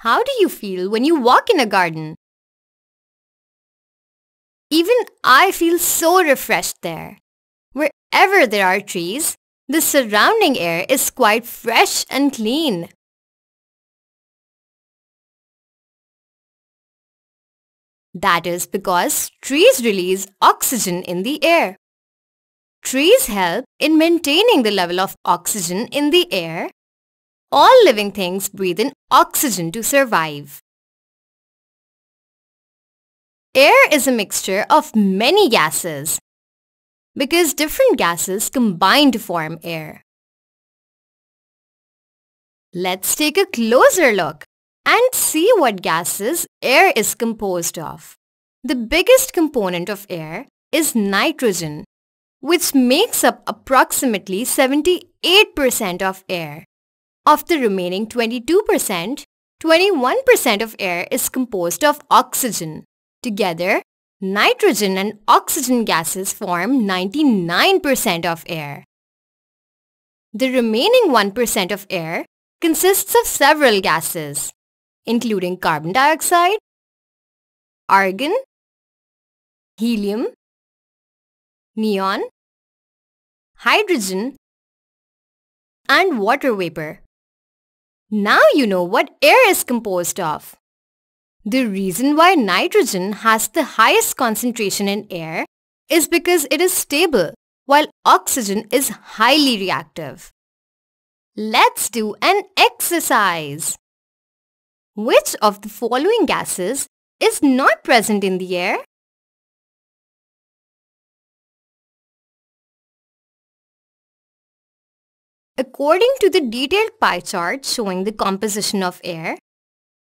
How do you feel when you walk in a garden? Even I feel so refreshed there. Wherever there are trees, the surrounding air is quite fresh and clean. That is because trees release oxygen in the air. Trees help in maintaining the level of oxygen in the air all living things breathe in oxygen to survive. Air is a mixture of many gases because different gases combine to form air. Let's take a closer look and see what gases air is composed of. The biggest component of air is nitrogen, which makes up approximately 78% of air. Of the remaining 22%, 21% of air is composed of oxygen. Together, nitrogen and oxygen gases form 99% of air. The remaining 1% of air consists of several gases, including carbon dioxide, argon, helium, neon, hydrogen, and water vapor. Now you know what air is composed of. The reason why nitrogen has the highest concentration in air is because it is stable while oxygen is highly reactive. Let's do an exercise. Which of the following gases is not present in the air? According to the detailed pie chart showing the composition of air,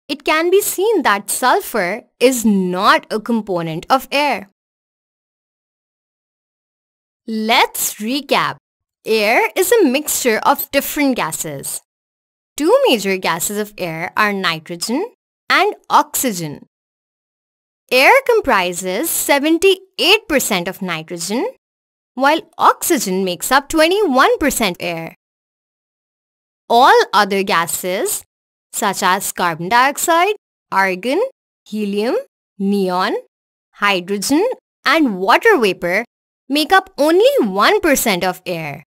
it can be seen that sulfur is not a component of air. Let's recap. Air is a mixture of different gases. Two major gases of air are nitrogen and oxygen. Air comprises 78% of nitrogen, while oxygen makes up 21% air all other gases such as carbon dioxide, argon, helium, neon, hydrogen and water vapor make up only 1% of air.